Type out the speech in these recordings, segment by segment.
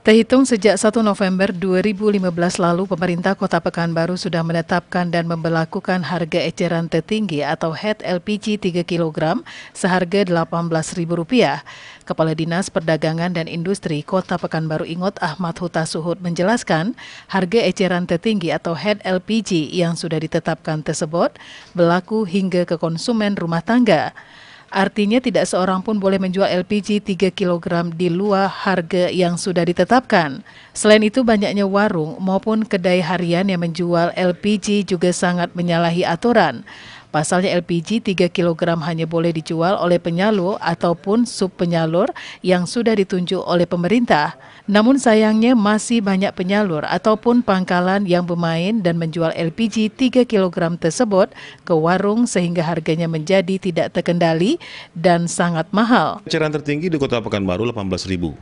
Terhitung sejak 1 November 2015 lalu, pemerintah Kota Pekanbaru sudah menetapkan dan memperlakukan harga eceran tertinggi atau head LPG 3 kg seharga Rp18.000. Kepala Dinas Perdagangan dan Industri Kota Pekanbaru Ingot Ahmad Huta Suhud menjelaskan, harga eceran tertinggi atau head LPG yang sudah ditetapkan tersebut berlaku hingga ke konsumen rumah tangga. Artinya tidak seorang pun boleh menjual LPG 3 kg di luar harga yang sudah ditetapkan. Selain itu banyaknya warung maupun kedai harian yang menjual LPG juga sangat menyalahi aturan. Pasalnya LPG 3 kg hanya boleh dijual oleh penyalur ataupun sub penyalur yang sudah ditunjuk oleh pemerintah. Namun sayangnya masih banyak penyalur ataupun pangkalan yang bermain dan menjual LPG 3 kg tersebut ke warung sehingga harganya menjadi tidak terkendali dan sangat mahal. Cairan tertinggi di Kota Pekanbaru 18.000.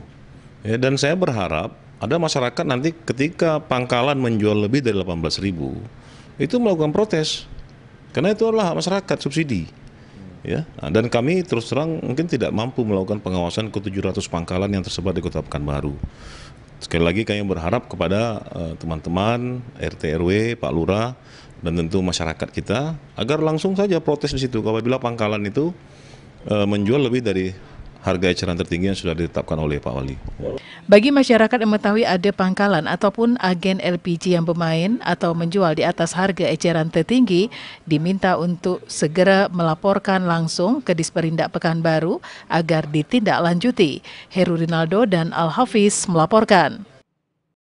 Ya, dan saya berharap ada masyarakat nanti ketika pangkalan menjual lebih dari 18.000 itu melakukan protes karena itu adalah masyarakat subsidi ya nah, dan kami terus terang mungkin tidak mampu melakukan pengawasan ke 700 pangkalan yang tersebar di Kota Pekanbaru sekali lagi kami berharap kepada eh, teman-teman uh, RT RW Pak Lurah dan tentu masyarakat kita agar langsung saja protes di situ apabila pangkalan itu uh, menjual lebih dari harga eceran tertinggi yang sudah ditetapkan oleh Pak Wali. Bagi masyarakat yang mengetahui ada pangkalan ataupun agen LPG yang bermain atau menjual di atas harga eceran tertinggi, diminta untuk segera melaporkan langsung ke Disperindak Pekanbaru agar ditindaklanjuti. Heru Rinaldo dan Al Hafiz melaporkan.